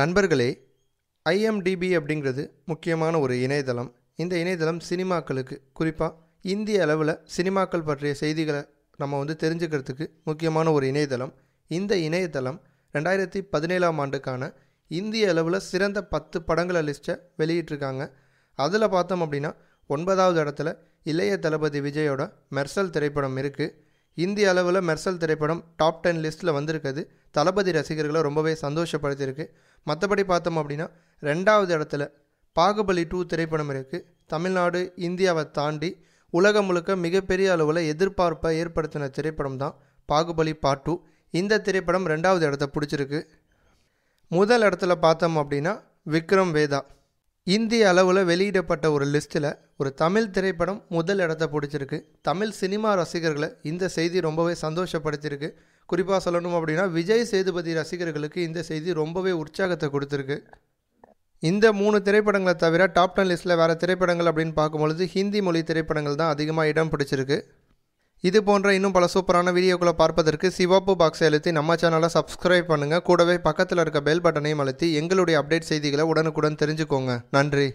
நண்பர்களே ஐஎம்டிபி அப்படிங்கிறது முக்கியமான ஒரு இணையதளம் இந்த இணையதளம் சினிமாக்களுக்கு குறிப்பாக இந்திய அளவில் சினிமாக்கள் பற்றிய செய்திகளை நம்ம வந்து தெரிஞ்சுக்கிறதுக்கு முக்கியமான ஒரு இணையதளம் இந்த இணையதளம் ரெண்டாயிரத்தி பதினேழாம் ஆண்டுக்கான இந்திய அளவில் சிறந்த பத்து படங்களை லிஸ்ட்டை வெளியிட்டிருக்காங்க அதில் பார்த்தோம் அப்படின்னா ஒன்பதாவது இடத்துல இளைய தளபதி விஜயோட மெர்சல் திரைப்படம் இருக்குது இந்திய அளவில் மெர்சல் திரைப்படம் டாப் டென் லிஸ்ட்டில் வந்திருக்குது தளபதி ரசிகர்களை ரொம்பவே சந்தோஷப்படுத்தியிருக்கு மற்றபடி பார்த்தோம் அப்படின்னா ரெண்டாவது இடத்துல பாகுபலி டூ திரைப்படம் இருக்குது தமிழ்நாடு இந்தியாவை தாண்டி உலகம் முழுக்க மிகப்பெரிய அளவில் எதிர்பார்ப்பை ஏற்படுத்தின திரைப்படம் தான் பாகுபலி பார்ட் டூ இந்த திரைப்படம் ரெண்டாவது இடத்த பிடிச்சிருக்கு முதல் இடத்துல பார்த்தோம் அப்படின்னா விக்ரம் வேதா இந்திய அளவில் வெளியிடப்பட்ட ஒரு லிஸ்ட்டில் ஒரு தமிழ் திரைப்படம் முதல் இடத்த பிடிச்சிருக்கு தமிழ் சினிமா ரசிகர்களை இந்த செய்தி ரொம்பவே சந்தோஷப்படுத்தியிருக்கு குறிப்பாக சொல்லணும் அப்படின்னா விஜய் சேதுபதி ரசிகர்களுக்கு இந்த செய்தி ரொம்பவே உற்சாகத்தை கொடுத்துருக்கு இந்த மூணு திரைப்படங்களை தவிர டாப் டென் லிஸ்ட்டில் வேறு திரைப்படங்கள் அப்படின்னு பார்க்கும்பொழுது ஹிந்தி மொழி திரைப்படங்கள் தான் அதிகமாக இடம் பிடிச்சிருக்கு இது போன்ற இன்னும் பல சூப்பரான வீடியோக்களை பார்ப்பதற்கு சிவப்பு பாக்ஸ் அழுத்தி நம்ம சேனலை சப்ஸ்கிரைப் பண்ணுங்கள் கூடவே பக்கத்தில் இருக்க பெல் பட்டனையும் அழுத்தி எங்களுடைய அப்டேட் செய்திகளை உடனுக்குடன் தெரிஞ்சுக்கோங்க நன்றி